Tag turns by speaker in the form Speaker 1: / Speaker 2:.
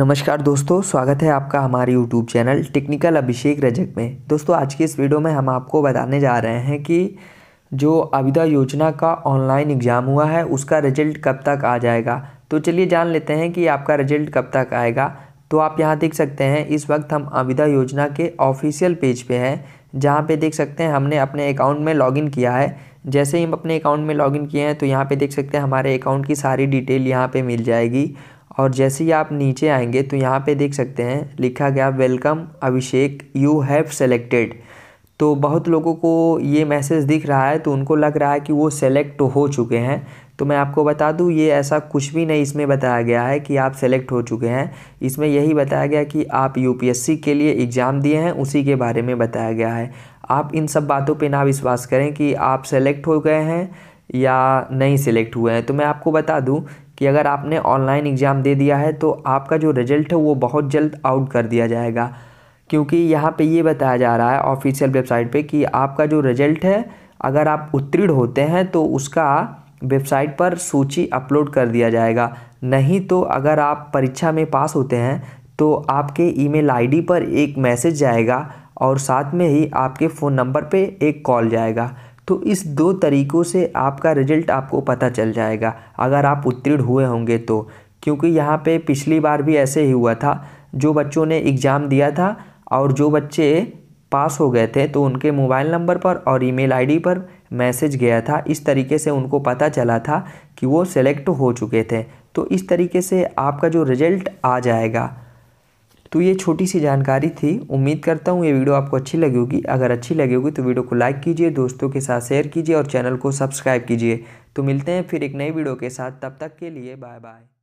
Speaker 1: नमस्कार दोस्तों स्वागत है आपका हमारे YouTube channel technical Abhishek Rajak में दोस्तों आज की इस वीडियो में हम आपको बताने जा रहे हैं कि जो अविदा योजना का ऑनलाइन एग्ज़ाम हुआ है उसका रिजल्ट कब तक आ जाएगा तो चलिए जान लेते हैं कि आपका रिजल्ट कब तक आएगा तो आप यहाँ देख सकते हैं इस वक्त हम अविदा योजना के ऑफिशियल पेज पे हैं जहाँ पर देख सकते हैं हमने अपने अकाउंट में लॉगिन किया है जैसे ही हम अपने अकाउंट में लॉगिन किए हैं तो यहाँ पे देख सकते हैं हमारे अकाउंट की सारी डिटेल यहाँ पे मिल जाएगी और जैसे ही आप नीचे आएंगे तो यहाँ पे देख सकते हैं लिखा गया welcome Abhishek you have selected तो बहुत लोगों को ये मैसेज दिख रहा है तो उनको लग रहा है कि वो सेलेक्ट हो चुके हैं तो मैं आपको बता दूं ये ऐसा कुछ भी नहीं इसमें बताया गया है कि आप सेलेक्ट हो चुके हैं इसमें यही बताया गया कि आप यूपीएससी के लिए एग्ज़ाम दिए हैं उसी के बारे में बताया गया है आप इन सब बातों पे ना विश्वास करें कि आप सेलेक्ट हो गए हैं या नहीं सिलेक्ट हुए हैं तो मैं आपको बता दूं कि अगर आपने ऑनलाइन एग्ज़ाम दे दिया है तो आपका जो रिज़ल्ट है वो बहुत जल्द आउट कर दिया जाएगा क्योंकि यहाँ पे ये बताया जा रहा है ऑफिशियल वेबसाइट पे कि आपका जो रिज़ल्ट है अगर आप उत्तीर्ण होते हैं तो उसका वेबसाइट पर सूची अपलोड कर दिया जाएगा नहीं तो अगर आप परीक्षा में पास होते हैं तो आपके ई मेल पर एक मैसेज जाएगा और साथ में ही आपके फ़ोन नंबर पर एक कॉल जाएगा तो इस दो तरीक़ों से आपका रिजल्ट आपको पता चल जाएगा अगर आप उत्तीर्ण हुए होंगे तो क्योंकि यहाँ पे पिछली बार भी ऐसे ही हुआ था जो बच्चों ने एग्ज़ाम दिया था और जो बच्चे पास हो गए थे तो उनके मोबाइल नंबर पर और ईमेल आईडी पर मैसेज गया था इस तरीके से उनको पता चला था कि वो सेलेक्ट हो चुके थे तो इस तरीके से आपका जो रिज़ल्ट आ जाएगा तो ये छोटी सी जानकारी थी उम्मीद करता हूँ ये वीडियो आपको अच्छी लगी होगी अगर अच्छी लगी होगी तो वीडियो को लाइक कीजिए दोस्तों के साथ शेयर कीजिए और चैनल को सब्सक्राइब कीजिए तो मिलते हैं फिर एक नई वीडियो के साथ तब तक के लिए बाय बाय